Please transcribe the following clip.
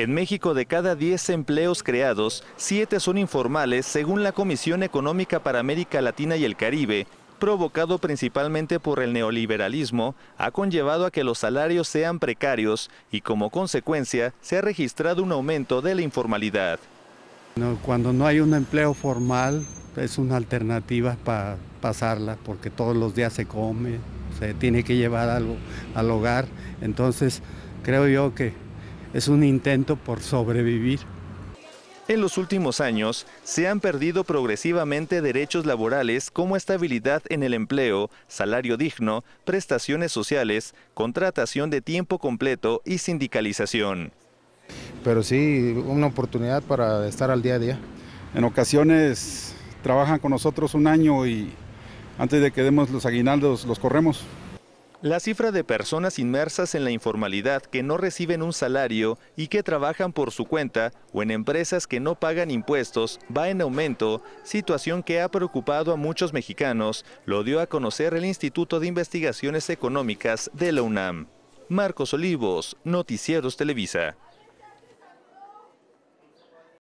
En México, de cada 10 empleos creados, 7 son informales, según la Comisión Económica para América Latina y el Caribe, provocado principalmente por el neoliberalismo, ha conllevado a que los salarios sean precarios y como consecuencia se ha registrado un aumento de la informalidad. Cuando no hay un empleo formal es una alternativa para pasarla porque todos los días se come, se tiene que llevar algo al hogar, entonces creo yo que es un intento por sobrevivir. En los últimos años se han perdido progresivamente derechos laborales como estabilidad en el empleo, salario digno, prestaciones sociales, contratación de tiempo completo y sindicalización. Pero sí, una oportunidad para estar al día a día. En ocasiones trabajan con nosotros un año y antes de que demos los aguinaldos los corremos. La cifra de personas inmersas en la informalidad que no reciben un salario y que trabajan por su cuenta o en empresas que no pagan impuestos va en aumento, situación que ha preocupado a muchos mexicanos, lo dio a conocer el Instituto de Investigaciones Económicas de la UNAM. Marcos Olivos, Noticieros Televisa.